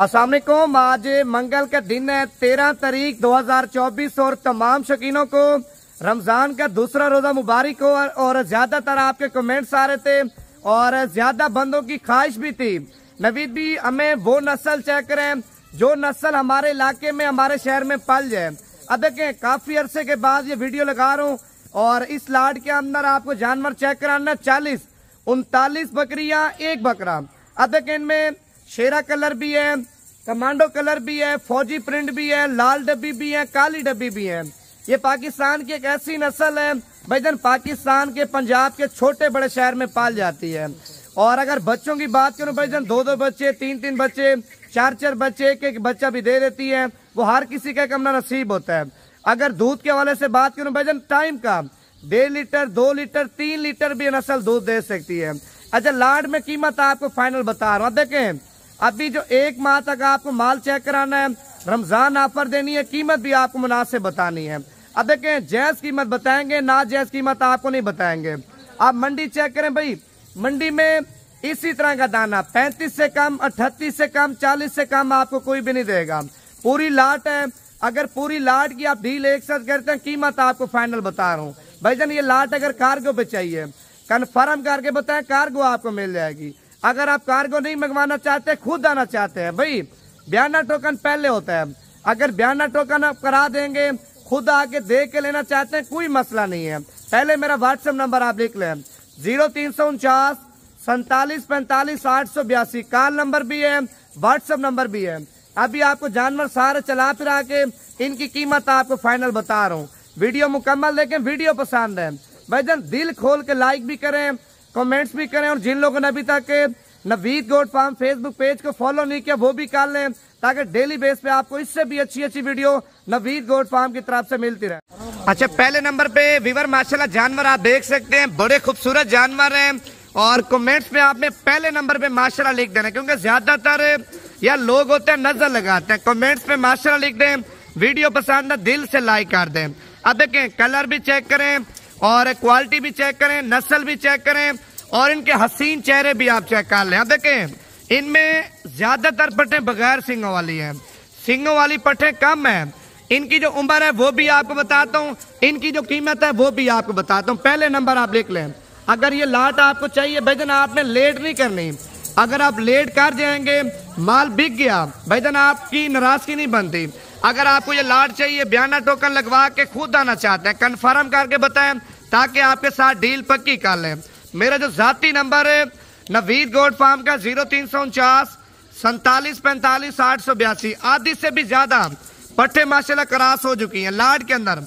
असलकुम आज मंगल का दिन है तेरह तारीख 2024 और तमाम शकीनों को रमजान का दूसरा रोजा मुबारक हो और ज्यादातर आपके कमेंट्स आ रहे थे और ज्यादा बंदों की ख्वाहिश भी थी नवीद भी हमें वो नस्ल चेक करें जो नस्ल हमारे इलाके में हमारे शहर में पल जाए अब देखें काफी अरसे के बाद ये वीडियो लगा रहा हूँ और इस लाड के अंदर आपको जानवर चेक कराना चालीस उनतालीस बकरिया एक बकरा अब देखें इनमें शेरा कलर भी है कमांडो कलर भी है फौजी प्रिंट भी है लाल डब्बी भी है काली डब्बी भी है ये पाकिस्तान की एक ऐसी नस्ल है भाईजन पाकिस्तान के पंजाब के छोटे बड़े शहर में पाल जाती है और अगर बच्चों की बात करूं भाईजन दो दो बच्चे तीन तीन बच्चे चार चार बच्चे एक एक बच्चा भी दे देती है वो हर किसी का एक नसीब होता है अगर दूध के वाले से बात करूं भाईजन टाइम का डेढ़ लीटर दो लीटर तीन लीटर भी नस्ल दूध दे सकती है अच्छा लाड में कीमत आपको फाइनल बता रहा हूँ देखें अभी जो एक माह तक आपको माल चेक कराना है रमजान ऑफर देनी है कीमत भी आपको मुनासिब बतानी है अब देखें जैस कीमत बताएंगे ना जैस कीमत आपको नहीं बताएंगे आप मंडी चेक करें भाई मंडी में इसी तरह का दाना पैंतीस से कम अट्ठतीस से कम चालीस से कम आपको कोई भी नहीं देगा पूरी लाट है अगर पूरी लाट की आप डील एक साथ करते हैं कीमत आपको फाइनल बता रहा हूँ भाई जान ये लाट अगर कार्गो पे चाहिए कन्फर्म करके बताएं कार्गो आपको मिल जाएगी अगर आप कार्गो नहीं मंगवाना चाहते खुद आना चाहते हैं भाई बयाना टोकन पहले होता है अगर बयाना टोकन आप करा देंगे खुद आके दे के लेना चाहते हैं कोई मसला नहीं है पहले मेरा व्हाट्सएप नंबर आप लिख लें जीरो तीन सौ उनचास सैतालीस पैंतालीस आठ सौ बयासी कार नंबर भी है व्हाट्सएप नंबर भी है अभी आपको जानवर सारे चला फिरा के इनकी कीमत आपको फाइनल बता रहा हूँ वीडियो मुकम्मल देखें वीडियो पसंद है भाई जान दिल खोल के लाइक भी करें कमेंट्स भी करें और जिन लोगों ने अभी तक Naveed goat farm Facebook page को फॉलो नहीं किया वो भी कर लें ताकि डेली बेस पे आपको इससे भी अच्छी अच्छी वीडियो नवीद गोड फार्म की तरफ से मिलती रहे अच्छा पहले नंबर पे विवर माशाल्लाह जानवर आप देख सकते हैं बड़े खूबसूरत जानवर हैं और कमेंट्स में आपने पहले नंबर पे माशाला लिख देना क्योंकि ज्यादातर या लोग होते हैं नजर लगाते हैं कॉमेंट्स में माशाला लिख दें वीडियो पसंद है दिल से लाइक कर दें अब देखें कलर भी चेक करें और क्वालिटी भी चेक करें नस्ल भी चेक करें और इनके हसीन चेहरे भी आप चेक कर लें देखें इनमें ज्यादातर पट्टे बगैर सिंगों वाली हैं सिंगों वाली पट्टे कम है इनकी जो उम्र है वो भी आपको बताता हूँ इनकी जो कीमत है वो भी आपको बताता हूँ पहले नंबर आप लिख लें अगर ये लाट आपको चाहिए भैजन आपने लेट नहीं करनी अगर आप लेट कर जाएंगे माल बिक गया भैजन आपकी नाराजगी नहीं बनती अगर आपको ये लाट चाहिए बयाना टोकन लगवा के खुद आना चाहते हैं कन्फर्म करके बताएं ताकि आपके साथ डील पक्की कर लें मेरा जो जाती नंबर है नवीद गोड फार्म का जीरो तीन सौ उनचास सैतालीस पैंतालीस आठ सौ बयासी आधी से भी ज़्यादा पट्टे माशाल्लाह क्रास हो चुकी हैं लाड के अंदर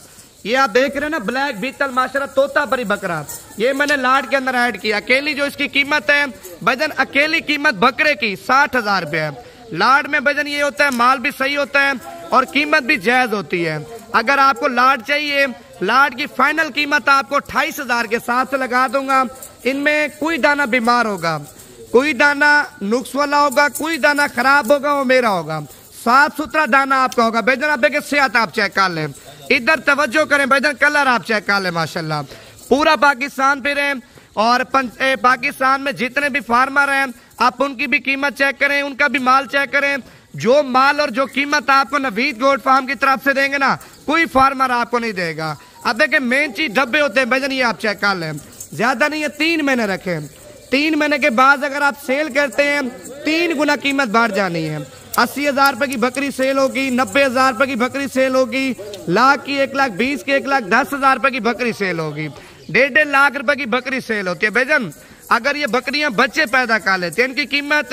ये आप देख रहे हैं ना ब्लैक बीतल माशाल्लाह तोता परी बकरा ये मैंने लाड के अंदर ऐड किया अकेली जो इसकी कीमत है वजन अकेली कीमत बकरे की साठ हजार रुपये है लाड में वजन ये होता है माल भी सही होता है और कीमत भी जायज़ होती है अगर आपको लाड चाहिए लाड की फाइनल कीमत आपको अट्ठाईस हज़ार के साथ लगा दूंगा इनमें कोई दाना बीमार होगा कोई दाना नुक्स वाला होगा कोई दाना खराब होगा वो मेरा होगा साफ सुथरा दाना आपका होगा बेदन आप देखिए सेहत आप चेक कर लें इधर तवज्जो करें बेदन कलर आप चेक कर लें माशाल्लाह पूरा पाकिस्तान फिरें और पाकिस्तान में जितने भी फार्मर हैं आप उनकी भी कीमत चेक करें उनका भी माल चेक करें जो माल और जो कीमत आपको नवीद गोल्ड फार्म की तरफ से देंगे ना कोई फार्मर आपको नहीं देगा अब देखें मेन चीज डब्बे होते हैं भजन ये आप चेक कर लें ज्यादा नहीं है तीन महीने रखें तीन महीने के बाद अगर आप सेल करते हैं तीन गुना कीमत बढ़ जानी है अस्सी हज़ार रुपए की बकरी सेल होगी नब्बे हज़ार रुपए की बकरी सेल होगी लाख की एक लाख बीस की एक लाख दस हज़ार रुपए की बकरी सेल होगी डेढ़ डेढ़ लाख रुपए की बकरी सेल होती है भैजन अगर ये बकरियां बच्चे पैदा कर लेते हैं इनकी कीमत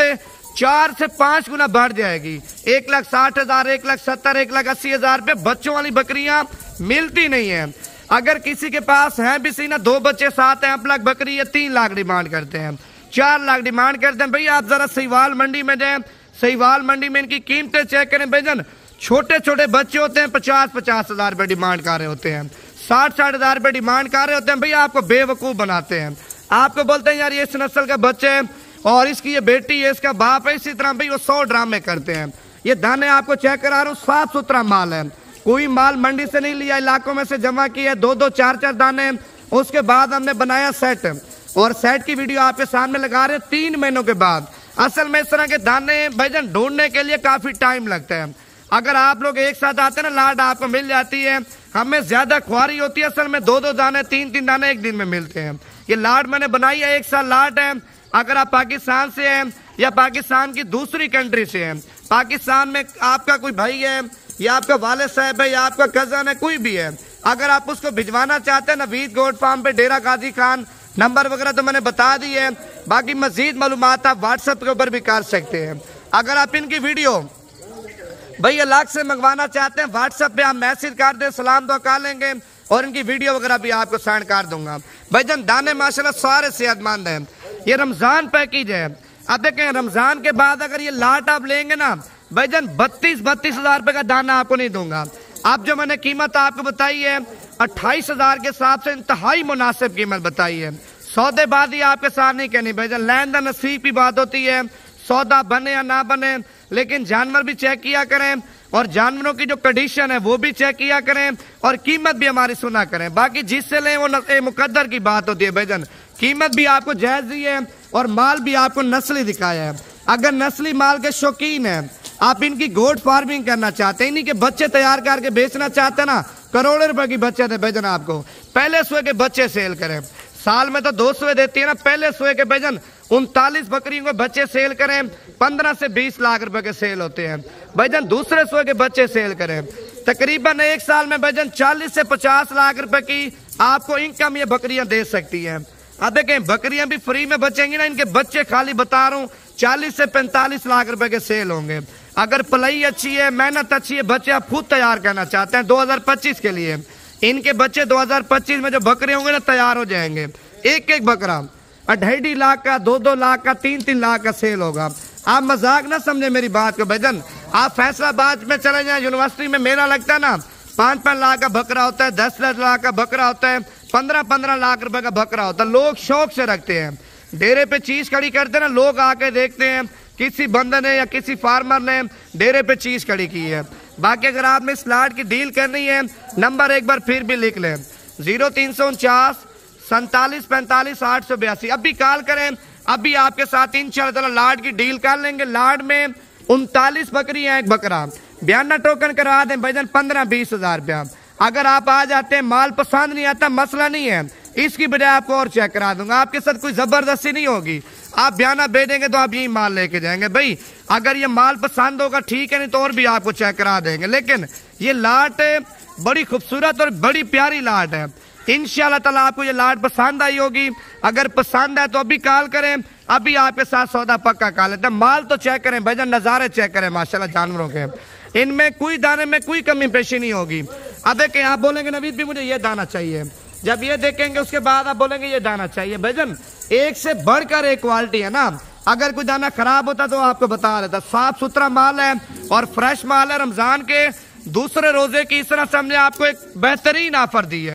चार से पांच गुना बढ़ जाएगी एक लाख साठ हजार एक लाख सत्तर एक लाख अस्सी हजार पे बच्चों वाली बकरियां मिलती नहीं है अगर किसी के पास है भी ना दो बच्चे साथ हैं आप लाख बकरी या तीन लाख डिमांड करते हैं चार लाख डिमांड करते हैं भैया आप जरा सहीवाल मंडी में जाए सहीवाल मंडी में इनकी कीमतें चेक करें भैया छोटे छोटे बच्चे होते हैं पचास पचास हजार रुपये डिमांड कर रहे होते हैं साठ साठ हजार रुपये डिमांड कर रहे होते हैं भैया आपको बेवकूफ़ बनाते हैं आपको बोलते हैं यार ये इस नस्ल का बच्चे हैं और इसकी ये बेटी है इसका बाप है इसी तरह भाई वो सौ ड्रामे करते हैं ये दाने आपको चेक करा रहा हूँ साफ सुथरा माल है कोई माल मंडी से नहीं लिया इलाकों में से जमा किया दो दो चार चार दाने उसके बाद हमने बनाया सेट और सेट की वीडियो आपके सामने लगा रहे हैं तीन महीनों के बाद असल में इस तरह के दाने भजन ढूंढने के लिए काफ़ी टाइम लगता है अगर आप लोग एक साथ आते हैं ना लाट आपको मिल जाती है हमें ज्यादा खुआरी होती है सर में दो दो दाने तीन तीन दाने एक दिन में मिलते हैं ये लाट मैंने बनाई है एक साल लाट है अगर आप पाकिस्तान से हैं या पाकिस्तान की दूसरी कंट्री से हैं पाकिस्तान में आपका कोई भाई है या आपका वाले साहब है या आपका कजन है कोई भी है अगर आप उसको भिजवाना चाहते हैं नवीद गोड फार्म पे डेरा गाजी खान नंबर वगैरह तो मैंने बता दी है बाकी मजीद मालूम आप व्हाट्सएप के ऊपर भी कर सकते हैं अगर आप इनकी वीडियो भाई लाख से मंगवाना चाहते हैं व्हाट्सएप पे आप मैसेज कर दें सलाम दो कर लेंगे और इनकी वीडियो वगैरह भी आपको सेंड कर दूंगा भाई जन दाने माशाल्लाह सारे सेहतमंद हैं ये रमज़ान पैकेज है अब देखें रमज़ान के बाद अगर ये लाट आप लेंगे ना भाई जन बत्तीस बत्तीस हज़ार का दाना आपको नहीं दूंगा अब जो मैंने कीमत आपको बताई है अट्ठाईस हज़ार के हिसाब से इंतहाई मुनासिब कीमत बताई है सौदेबाजी आपके साथ नहीं कहनी भाई जन लैंड नसीब की बात होती है सौदा बने या ना बने लेकिन जानवर भी चेक किया करें और जानवरों की जो कंडीशन है वो भी चेक किया करें और कीमत भी हमारी सुना करें बाकी जिससे लें वो मुकद्दर की बात होती है भजन कीमत भी आपको जायज़ दी है और माल भी आपको नस्ली दिखाया है अगर नस्ली माल के शौकीन हैं आप इनकी गोट फार्मिंग करना चाहते हैं इन्हीं के बच्चे तैयार करके बेचना चाहते हैं ना करोड़ रुपए की बच्चे थे भेजना आपको पहले सोए के बच्चे सेल करें साल में तो दो सोए देती है ना पहले सोए के भेजन उनतालीस बकरियों के बच्चे सेल करें पंद्रह से बीस लाख रुपए के सेल होते हैं भाईजान दूसरे सो के बच्चे सेल करें तकरीबन एक साल में भाईजान चालीस से पचास लाख रुपए की आपको इनकम ये बकरियां दे सकती हैं अब देखें बकरियां भी फ्री में बचेंगी ना इनके बच्चे खाली बता रहा हूँ चालीस से पैंतालीस लाख रुपए के सेल होंगे अगर पलाई अच्छी है मेहनत अच्छी है बच्चे आप खुद तैयार करना चाहते हैं दो के लिए इनके बच्चे दो में जो बकरे होंगे ना तैयार हो जाएंगे एक एक बकरा ढाई लाख का दो दो लाख का तीन तीन लाख का सेल होगा आप मजाक ना समझे मेरी बात को भजन आप फैसलाबाद में चले जाए यूनिवर्सिटी में मेला लगता है ना पाँच पाँच लाख का बकरा होता है दस दस लाख का बकरा होता है पंद्रह पंद्रह लाख रुपए का बकरा होता है लोग शौक से रखते हैं डेरे पे चीज खड़ी करते ना लोग आके देखते हैं किसी बंदर ने या किसी फार्मर ने डेरे पे चीज खड़ी की है बाकी अगर में स्लाट की डील करनी है नंबर एक बार फिर भी लिख लें जीरो तीन सौ उनचास सैतालीस पैंतालीस आठ सौ बयासी अब भी कॉल करें अब भी आपके साथ इन लाड की डील कर लेंगे लाड में उनतालीस है एक बकरा बयाना टोकन करा दें भजन पंद्रह बीस हजार रुपया अगर आप आ जाते हैं माल पसंद नहीं आता मसला नहीं है इसकी बजाय आपको और चेक करा दूंगा आपके साथ कोई ज़बरदस्ती नहीं होगी आप बयाना भेजेंगे तो आप यही माल लेके जाएंगे भाई अगर ये माल पसंद होगा ठीक है नहीं तो और भी आपको चेक करा देंगे लेकिन ये लाट बड़ी खूबसूरत और बड़ी प्यारी लाट है इन तला आपको ये लाट पसंद आई होगी अगर पसंद है तो अभी कॉल करें अभी आपके साथ सौदा पक्का कॉल लेते हैं माल तो चेक करें भजन नज़ारे चेक करें माशाल्लाह जानवरों के इनमें कोई दाने में कोई कमी पेशी नहीं होगी अब देखें आप बोलेंगे नवीद भी मुझे ये दाना चाहिए जब ये देखेंगे उसके बाद आप बोलेंगे ये दाना चाहिए भजन एक से बढ़कर एक क्वालिटी है ना अगर कोई दाना खराब होता तो आपको बता देता साफ सुथरा माल है और फ्रेश माल है रमजान के दूसरे रोजे की इस तरह से हमने आपको एक बेहतरीन ऑफर दी है